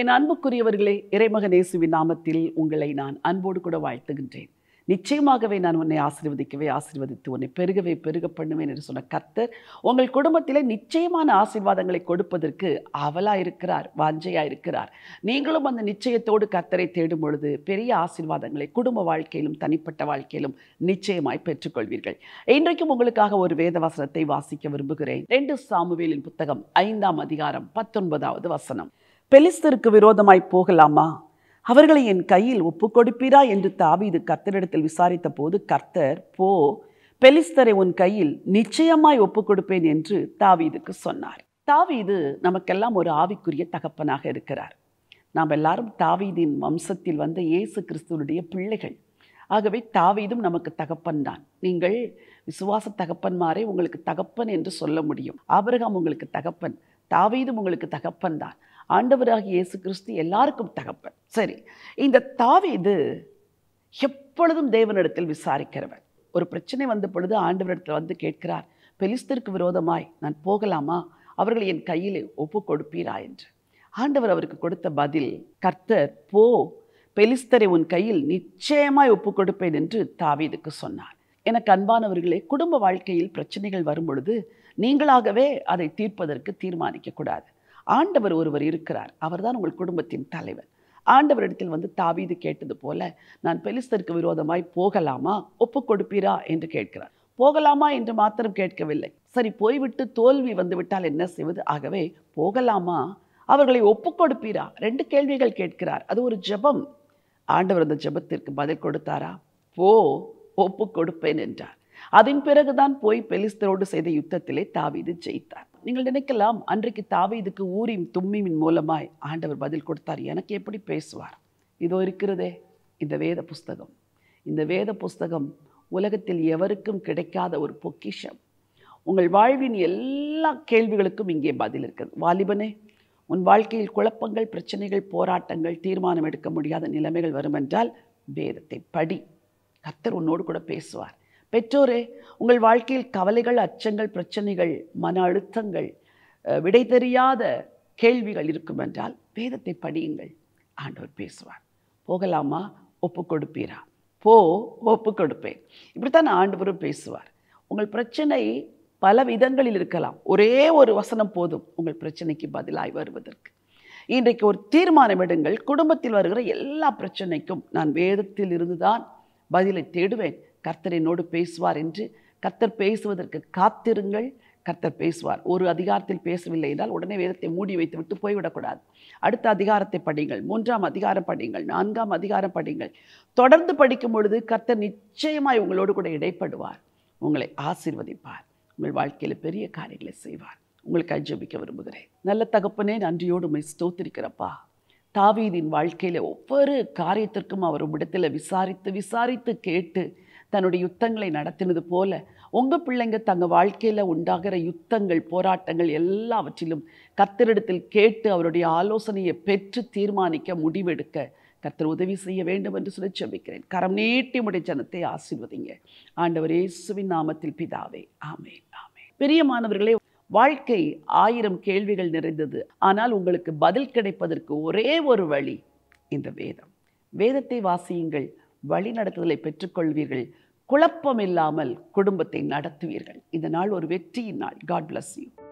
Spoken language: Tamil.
என் அன்புக்குரியவர்களே இறைமக நேசுவின் நாமத்தில் உங்களை நான் அன்போடு கூட வாழ்த்துகின்றேன் நிச்சயமாகவே நான் உன்னை ஆசீர்வதிக்கவே ஆசீர்வதித்து உன்னை பெருகவே பெருக பண்ணுவேன் என்று சொன்ன கர்த்தர் உங்கள் குடும்பத்தில் நிச்சயமான ஆசீர்வாதங்களை கொடுப்பதற்கு அவலாக இருக்கிறார் வாஞ்சையாக இருக்கிறார் நீங்களும் அந்த நிச்சயத்தோடு கர்த்தரை தேடும் பொழுது பெரிய ஆசீர்வாதங்களை குடும்ப வாழ்க்கையிலும் தனிப்பட்ட வாழ்க்கையிலும் நிச்சயமாய் பெற்றுக்கொள்வீர்கள் இன்றைக்கும் உங்களுக்காக ஒரு வேத வசனத்தை வாசிக்க விரும்புகிறேன் ரெண்டு சாமுவேலின் புத்தகம் ஐந்தாம் அதிகாரம் பத்தொன்பதாவது வசனம் பெலிஸ்தருக்கு விரோதமாய் போகலாமா அவர்களை என் கையில் ஒப்பு கொடுப்பீரா என்று தாவீது கர்த்தரிடத்தில் விசாரித்த போது கர்த்தர் போ பெலிஸ்தரை உன் கையில் நிச்சயமாய் ஒப்புக் கொடுப்பேன் என்று தாவீதுக்கு சொன்னார் தாவீது நமக்கெல்லாம் ஒரு ஆவிக்குரிய தகப்பனாக இருக்கிறார் நாம் எல்லாரும் தாவீதின் வம்சத்தில் வந்த இயேசு கிறிஸ்துவனுடைய பிள்ளைகள் ஆகவே தாவீதும் நமக்கு தகப்பன் தான் நீங்கள் விசுவாச தகப்பன்மாரே உங்களுக்கு தகப்பன் என்று சொல்ல முடியும் ஆபிரகாம் உங்களுக்கு தகப்பன் தாவீதும் உங்களுக்கு தகப்பன் தான் ஆண்டவராக இயேசு கிறிஸ்து எல்லாருக்கும் தகப்பன் சரி இந்த தாவீது எப்பொழுதும் தேவனிடத்தில் விசாரிக்கிறவன் ஒரு பிரச்சனை வந்த பொழுது ஆண்டவரிடத்தில் வந்து கேட்கிறார் பெலிஸ்தருக்கு விரோதமாய் நான் போகலாமா அவர்கள் என் கையில் ஒப்பு கொடுப்பீரா என்று ஆண்டவர் அவருக்கு கொடுத்த பதில் கர்த்தர் போ பெலிஸ்தரை உன் கையில் நிச்சயமாய் ஒப்பு கொடுப்பேன் என்று தாவீதுக்கு சொன்னார் எனக்கு அன்பானவர்களே குடும்ப வாழ்க்கையில் பிரச்சனைகள் வரும்பொழுது நீங்களாகவே அதை தீர்ப்பதற்கு தீர்மானிக்கக்கூடாது ஆண்டவர் ஒருவர் இருக்கிறார் அவர்தான் உங்கள் குடும்பத்தின் தலைவர் ஆண்டவரிடத்தில் வந்து தாவீது கேட்டது போல நான் பெலிஸ்தருக்கு விரோதமாய் போகலாமா ஒப்பு கொடுப்பீரா என்று கேட்கிறார் போகலாமா என்று மாத்திரம் கேட்கவில்லை சரி போய்விட்டு தோல்வி வந்துவிட்டால் என்ன செய்வது ஆகவே போகலாமா அவர்களை ஒப்பு கொடுப்பீரா ரெண்டு கேள்விகள் கேட்கிறார் அது ஒரு ஜபம் ஆண்டவர் அந்த ஜபத்திற்கு பதில் கொடுத்தாரா போ ஒப்பு கொடுப்பேன் என்றார் அதன் பிறகுதான் போய் பெலிஸ்தரோடு செய்த யுத்தத்திலே தாவீது ஜெயித்தார் நீங்கள் நினைக்கலாம் அன்றைக்கு தாவீதுக்கு ஊரின் தும்மியின் மூலமாய் ஆண்டவர் பதில் கொடுத்தார் எனக்கு எப்படி பேசுவார் இதோ இருக்கிறதே இந்த வேத புஸ்தகம் இந்த வேத புஸ்தகம் உலகத்தில் எவருக்கும் கிடைக்காத ஒரு பொக்கிஷம் உங்கள் வாழ்வின் எல்லா கேள்விகளுக்கும் இங்கே பதில் இருக்குது வாலிபனே உன் வாழ்க்கையில் குழப்பங்கள் பிரச்சனைகள் போராட்டங்கள் தீர்மானம் எடுக்க முடியாத நிலைமைகள் வருமென்றால் வேதத்தை படி கத்தர் உன்னோடு கூட பேசுவார் பெற்றோரே உங்கள் வாழ்க்கையில் கவலைகள் அச்சங்கள் பிரச்சனைகள் மன அழுத்தங்கள் விடை தெரியாத கேள்விகள் இருக்கும் என்றால் வேதத்தை படியுங்கள் ஆண்டவர் பேசுவார் போகலாமா ஒப்பு கொடுப்பீரா போ ஒப்பு கொடுப்பேன் இப்படித்தான் ஆண்டவரும் பேசுவார் உங்கள் பிரச்சனை பல விதங்களில் இருக்கலாம் ஒரே ஒரு வசனம் போதும் உங்கள் பிரச்சனைக்கு பதிலாய் வருவதற்கு இன்றைக்கு ஒரு தீர்மானம் எடுங்கள் குடும்பத்தில் வருகிற எல்லா பிரச்சனைக்கும் நான் வேதத்தில் இருந்துதான் பதிலை தேடுவேன் கர்த்தர் என்னோடு பேசுவார் என்று கர்த்தர் பேசுவதற்கு காத்திருங்கள் கர்த்தர் பேசுவார் ஒரு அதிகாரத்தில் பேசவில்லை என்றால் உடனே வேதத்தை மூடி வைத்து விட்டு போய்விடக்கூடாது அடுத்த அதிகாரத்தை படிங்கள் மூன்றாம் அதிகாரம் படிங்கள் நான்காம் அதிகாரம் படிங்கள் தொடர்ந்து படிக்கும் பொழுது கர்த்தர் நிச்சயமாய் உங்களோடு கூட இடைப்படுவார் உங்களை ஆசீர்வதிப்பார் உங்கள் வாழ்க்கையில் பெரிய காரியங்களை செய்வார் உங்களுக்கு அஜபிக்க விரும்புகிறேன் நல்ல தகப்பனே நன்றியோடு உண்மை ஸ்தோத்திருக்கிறப்பா தாவீதின் வாழ்க்கையில் ஒவ்வொரு காரியத்திற்கும் அவர் இடத்துல விசாரித்து விசாரித்து கேட்டு தன்னுடைய யுத்தங்களை நடத்தினது போல உங்கள் பிள்ளைங்க தங்கள் வாழ்க்கையில் உண்டாகிற யுத்தங்கள் போராட்டங்கள் எல்லாவற்றிலும் கத்தரிடத்தில் கேட்டு அவருடைய ஆலோசனையை பெற்று தீர்மானிக்க முடிவெடுக்க கர்த்தர் உதவி செய்ய வேண்டும் என்று சொல்லி சொல்லிக்கிறேன் கரம் நீட்டி முடி ஜனத்தை ஆசிர்வதிங்க ஆண்டவர் இயேசுவின் நாமத்தில் பிதாவே ஆமே ஆமே பிரியமானவர்களே வாழ்க்கை ஆயிரம் கேள்விகள் நிறைந்தது ஆனால் உங்களுக்கு பதில் கிடைப்பதற்கு ஒரே ஒரு வழி இந்த வேதம் வேதத்தை வாசியுங்கள் வழி நடத்துதலை பெற்றுக்கொள்வீர்கள் குழப்பம் இல்லாமல் குடும்பத்தை நடத்துவீர்கள் இந்த நாள் ஒரு வெற்றியின் நாள் காட் பிளஸ் யூ